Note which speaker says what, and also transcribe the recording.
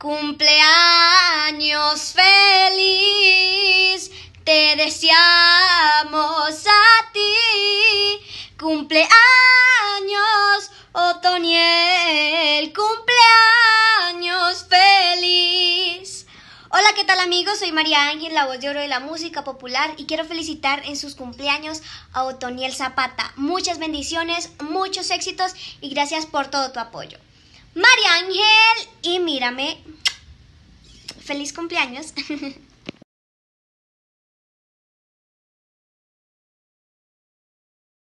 Speaker 1: Cumpleaños feliz,
Speaker 2: te deseamos a ti. Cumpleaños, Otoniel, cumpleaños feliz. Hola, ¿qué tal amigos? Soy María Ángel, la voz de oro de la música popular y quiero felicitar en sus cumpleaños a Otoniel Zapata. Muchas bendiciones, muchos éxitos y gracias por todo tu apoyo. María Ángel
Speaker 3: Mírame. Feliz cumpleaños.